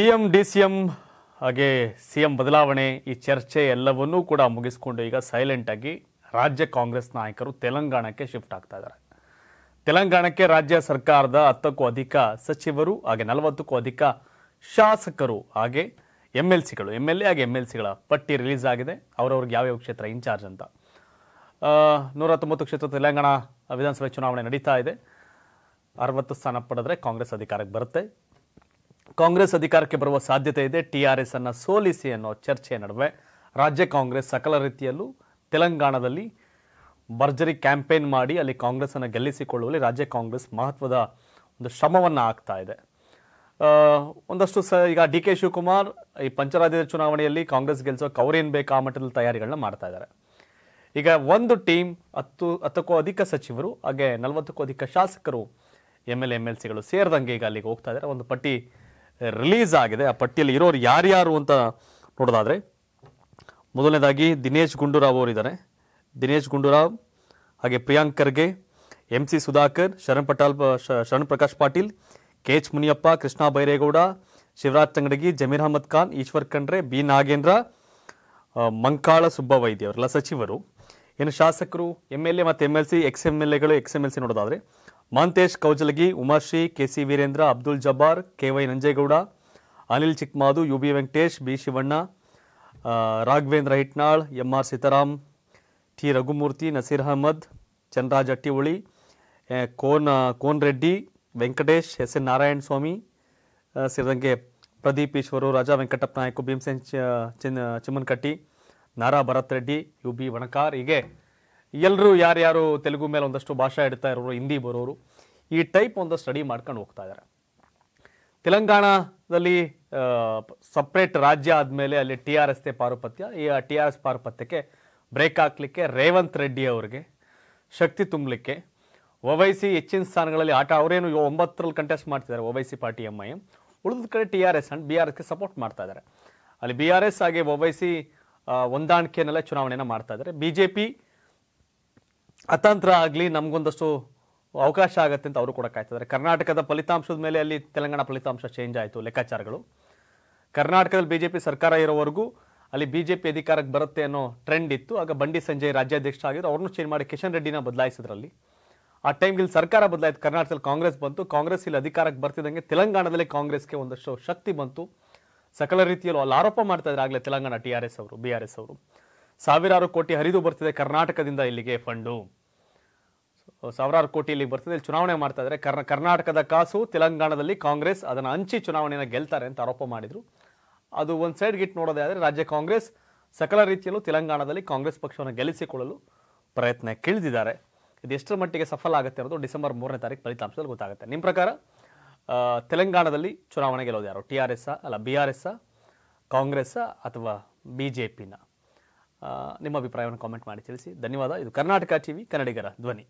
M D M ಹಾಗೆ C M ಬದಲಾವಣೆ ಈ ಚರ್ಚೆ ಎಲ್ಲವನ್ನೂ ಕೂಡ ಮುಗಿಸ್ಕೊಂಡು ಈಗ ಸೈಲೆಂಟ್ ಆಗಿ ರಾಜ್ಯ ಕಾಂಗ್ರೆಸ್ ನಾಯಕರು ತೆಲಂಗಾಣಕ್ಕೆ ಶಿಫ್ಟ್ ಆಗ್ತಾ ಇದ್ದಾರೆ ತೆಲಂಗಾಣಕ್ಕೆ ರಾಜ್ಯ ಸರ್ಕಾರದ ಹತ್ತಕ್ಕೂ ಅಧಿಕ ಸಚಿವರು ಹಾಗೆ ನಲವತ್ತಕ್ಕೂ ಅಧಿಕ ಶಾಸಕರು ಹಾಗೆ ಎಮ್ ಎಲ್ ಸಿಗಳು ಎಮ್ ಎಲ್ ಎ ಹಾಗೆ ಎಮ್ ಎಲ್ ಸಿಗಳ ಪಟ್ಟಿ ರಿಲೀಸ್ ಆಗಿದೆ ಅವರವ್ರಿಗೆ ಯಾವ್ಯಾವ ಕ್ಷೇತ್ರ ಇನ್ಚಾರ್ಜ್ ಅಂತ ನೂರ ತೊಂಬತ್ತು ಕ್ಷೇತ್ರ ತೆಲಂಗಾಣ ವಿಧಾನಸಭೆ ಚುನಾವಣೆ ನಡೀತಾ ಇದೆ ಅರವತ್ತು ಸ್ಥಾನ ಪಡೆದ್ರೆ ಕಾಂಗ್ರೆಸ್ ಅಧಿಕಾರಕ್ಕೆ ಬರುತ್ತೆ ಕಾಂಗ್ರೆಸ್ ಅಧಿಕಾರಕ್ಕೆ ಬರುವ ಸಾಧ್ಯತೆ ಇದೆ ಟಿ ಆರ್ ಎಸ್ ಅನ್ನು ಸೋಲಿಸಿ ಅನ್ನೋ ಚರ್ಚೆ ನಡುವೆ ರಾಜ್ಯ ಕಾಂಗ್ರೆಸ್ ಸಕಲ ರೀತಿಯಲ್ಲೂ ತೆಲಂಗಾಣದಲ್ಲಿ ಭರ್ಜರಿ ಕ್ಯಾಂಪೇನ್ ಮಾಡಿ ಅಲ್ಲಿ ಕಾಂಗ್ರೆಸ್ಸನ್ನು ಗೆಲ್ಲಿಸಿಕೊಳ್ಳುವಲ್ಲಿ ರಾಜ್ಯ ಕಾಂಗ್ರೆಸ್ ಮಹತ್ವದ ಒಂದು ಶ್ರಮವನ್ನು ಆಗ್ತಾ ಇದೆ ಒಂದಷ್ಟು ಸ ಈಗ ಡಿ ಕೆ ಶಿವಕುಮಾರ್ ಈ ಪಂಚರಾಜ್ಯದ ಚುನಾವಣೆಯಲ್ಲಿ ಕಾಂಗ್ರೆಸ್ ಗೆಲ್ಲಿಸೋಕೆ ಕೌರೇನ್ ಬೇಕು ಆ ಮಟ್ಟದಲ್ಲಿ ತಯಾರಿಗಳನ್ನ ಮಾಡ್ತಾ ಇದ್ದಾರೆ ಈಗ ಒಂದು ಟೀಮ್ ಹತ್ತು ಹತ್ತಕ್ಕೂ ಅಧಿಕ ಸಚಿವರು ಹಾಗೆ ನಲವತ್ತಕ್ಕೂ ಅಧಿಕ ಶಾಸಕರು ಎಮ್ ಎಲ್ ಎಮ್ ಎಲ್ ಸಿಗಳು ಸೇರಿದಂಗೆ ಈಗ ಅಲ್ಲಿಗೆ ಹೋಗ್ತಾ ಇದ್ದಾರೆ ಒಂದು ಪಟ್ಟಿ ರಿಲೀಸ್ ಆಗಿದೆ ಆ ಪಟ್ಟಿಯಲ್ಲಿ ಇರೋರು ಯಾರ್ಯಾರು ಅಂತ ನೋಡೋದಾದರೆ ಮೊದಲನೇದಾಗಿ ದಿನೇಶ್ ಗುಂಡೂರಾವ್ ಇದ್ದಾರೆ ದಿನೇಶ್ ಗುಂಡೂರಾವ್ ಹಾಗೆ Priyank Kharge M C Sudhakar Sharan Patal Sharan Prakash Patil K H Muniyappa Krishna Byregowda Shivaraj Tangadagi Zameer Ahmed Khan Eshwar Khandre B Nagendra Mankala Subbavaidya ಅವರೆಲ್ಲ ಸಚಿವರು ಇನ್ನು ಶಾಸಕರು ಎಮ್ ಎಲ್ ಎ ಮತ್ತು M L C X M L ಎಗಳು ಎಕ್ಸ್ ಎಮ್ ಎಲ್ ಸಿ ನೋಡೋದಾದರೆ Mantesh Kaujalagi Umashree C Veerendra Abdul Jabbar Y Nanjegowda Anil Chikkamadu U B Venkatesh B Shivanna Raghavendra Hitnal M R Sitaram T Raghumurthy Naseer Ahmed Chandraj Attiholi Kon Kon Reddy Venkatesh S N Narayana Swamy ಸೇರಿದಂಗೆ ಪ್ರದೀಪ್ ಈಶ್ವರು ರಾಜಾ ವೆಂಕಟಪ್ಪ ನಾಯಕು ಭೀಮಸೇನ್ ಚಿಮ್ಮನ್ಕಟ್ಟಿ ನಾರಾ ಭರತ್ ರೆಡ್ಡಿ ಯು ಬಿ ವಣಕಾರ್ ಹೀಗೆ ಎಲ್ಲರೂ ಯಾರ್ಯಾರು ತೆಲುಗು ಮೇಲೆ ಒಂದಷ್ಟು ಭಾಷಾ ಇಡ್ತಾ ಇರೋರು ಹಿಂದಿ ಬರೋರು ಈ ಟೈಪ್ ಒಂದು ಸ್ಟಡಿ ಮಾಡ್ಕೊಂಡು ಹೋಗ್ತಾ ಇದ್ದಾರೆ ತೆಲಂಗಾಣದಲ್ಲಿ ಸಪ್ರೇಟ್ ರಾಜ್ಯ ಆದಮೇಲೆ ಅಲ್ಲಿ ಟಿ ಆರ್ ಎಸ್ತೆ ಪಾರುಪತ್ಯ ಈ ಟಿ ಆರ್ ಎಸ್ ಪಾರುಪತ್ಯಕ್ಕೆ ಬ್ರೇಕ್ ಹಾಕ್ಲಿಕ್ಕೆ ರೇವಂತ್ ರೆಡ್ಡಿ ಅವರಿಗೆ ಶಕ್ತಿ ತುಂಬಲಿಕ್ಕೆ ಒವೈಸಿ ಹೆಚ್ಚಿನ ಸ್ಥಾನಗಳಲ್ಲಿ ಆಟ ಅವರೇನು ಒಂಬತ್ತರಲ್ಲಿ ಕಂಟೆಸ್ಟ್ ಮಾಡ್ತಿದ್ದಾರೆ Owaisi party M I M ಉಳಿದ ಕಡೆ T R S and B R ಎಸ್ಗೆ ಸಪೋರ್ಟ್ ಮಾಡ್ತಾ ಇದ್ದಾರೆ ಅಲ್ಲಿ ಬಿ ಆರ್ ಎಸ್ ಹಾಗೆ ಒವೈಸಿ ಹೊಂದಾಣಿಕೆಯನ್ನೆಲ್ಲ ಚುನಾವಣೆಯನ್ನು ಮಾಡ್ತಾ ಇದ್ದಾರೆ ಬಿ ಜೆ ಪಿ ಅತಂತ್ರ ಆಗಲಿ ನಮಗೊಂದಷ್ಟು ಅವಕಾಶ ಆಗುತ್ತೆ ಅಂತ ಅವರು ಕೂಡ ಕಾಯ್ತಿದ್ದಾರೆ ಕರ್ನಾಟಕದ ಫಲಿತಾಂಶದ ಮೇಲೆ ಅಲ್ಲಿ ತೆಲಂಗಾಣ ಫಲಿತಾಂಶ ಚೇಂಜ್ ಆಯಿತು ಲೆಕ್ಕಾಚಾರಗಳು ಕರ್ನಾಟಕದಲ್ಲಿ ಬಿ ಜೆ ಪಿ ಸರ್ಕಾರ ಇರೋವರೆಗೂ ಅಲ್ಲಿ ಬಿ ಜೆ ಪಿ ಅಧಿಕಾರಕ್ಕೆ ಬರುತ್ತೆ ಅನ್ನೋ ಟ್ರೆಂಡ್ ಇತ್ತು ಆಗ ಬಂಡಿ ಸಂಜಯ್ ರಾಜ್ಯಾಧ್ಯಕ್ಷ ಆಗಿದ್ರು ಅವ್ರನ್ನೂ ಚೇಂಜ್ ಮಾಡಿ ಕಿಶನ್ ರೆಡ್ಡಿನ ಬದಲಾಯಿಸಿದ್ರಲ್ಲಿ ಆ ಟೈಮ್ಗೆ ಇಲ್ಲಿ ಸರ್ಕಾರ ಬದಲಾಯಿತು ಕರ್ನಾಟಕದಲ್ಲಿ ಕಾಂಗ್ರೆಸ್ ಬಂತು ಕಾಂಗ್ರೆಸ್ ಇಲ್ಲಿ ಅಧಿಕಾರಕ್ಕೆ ಬರ್ತಿದ್ದಂಗೆ ತೆಲಂಗಾಣದಲ್ಲಿ ಕಾಂಗ್ರೆಸ್ಗೆ ಒಂದಷ್ಟು ಶಕ್ತಿ ಬಂತು ಸಕಲ ರೀತಿಯಲ್ಲೂ ಅಲ್ಲಿ ಆರೋಪ ಮಾಡ್ತಾ ಇದ್ದಾರೆ ಆಗಲೇ ತೆಲಂಗಾಣ ಟಿ ಆರ್ ಎಸ್ ಅವರು ಬಿ ಆರ್ ಎಸ್ ಅವರು ಸಾವಿರಾರು ಕೋಟಿ ಹರಿದು ಬರ್ತಿದೆ ಕರ್ನಾಟಕದಿಂದ ಇಲ್ಲಿಗೆ ಫಂಡು ಸಾವಿರಾರು ಕೋಟಿ ಇಲ್ಲಿಗೆ ಬರ್ತಿದೆ ಇಲ್ಲಿ ಚುನಾವಣೆ ಮಾಡ್ತಾ ಇದ್ದಾರೆ ಕರ್ನಾಟಕದ ಕಾಸು ತೆಲಂಗಾಣದಲ್ಲಿ ಕಾಂಗ್ರೆಸ್ ಅದನ್ನು ಹಂಚಿ ಚುನಾವಣೆಯನ್ನು ಗೆಲ್ತಾರೆ ಅಂತ ಆರೋಪ ಮಾಡಿದರು ಅದು ಒಂದು ಸೈಡ್ ಇಟ್ಟು ನೋಡೋದೇ ಆದರೆ ರಾಜ್ಯ ಕಾಂಗ್ರೆಸ್ ಸಕಲ ರೀತಿಯಲ್ಲೂ ತೆಲಂಗಾಣದಲ್ಲಿ ಕಾಂಗ್ರೆಸ್ ಪಕ್ಷವನ್ನು ಗೆಲ್ಲಿಸಿಕೊಳ್ಳಲು ಪ್ರಯತ್ನಕ್ಕಿಳಿದಿದ್ದಾರೆ ಇದು ಎಷ್ಟರ ಮಟ್ಟಿಗೆ ಸಫಲ ಆಗುತ್ತೆ ಅನ್ನೋದು ಡಿಸೆಂಬರ್ ಮೂರನೇ ತಾರೀಕು ಫಲಿತಾಂಶದಲ್ಲಿ ಗೊತ್ತಾಗುತ್ತೆ ನಿಮ್ಮ ಪ್ರಕಾರ ತೆಲಂಗಾಣದಲ್ಲಿ ಚುನಾವಣೆ ಗೆಲ್ಲೋದು ಯಾರು ಟಿ ಆರ್ ಎಸ್ ಅಲ್ಲ ಬಿ ಆರ್ ಎಸ್ ಕಾಂಗ್ರೆಸ್ಸಾ ಅಥವಾ ಬಿ ಜೆ ಪಿನ ನಿಮ್ಮ ಅಭಿಪ್ರಾಯವನ್ನು ಕಾಮೆಂಟ್ ಮಾಡಿ ತಿಳಿಸಿ ಧನ್ಯವಾದ ಇದು ಕರ್ನಾಟಕ ಟಿವಿ ಕನ್ನಡಿಗರ ಧ್ವನಿ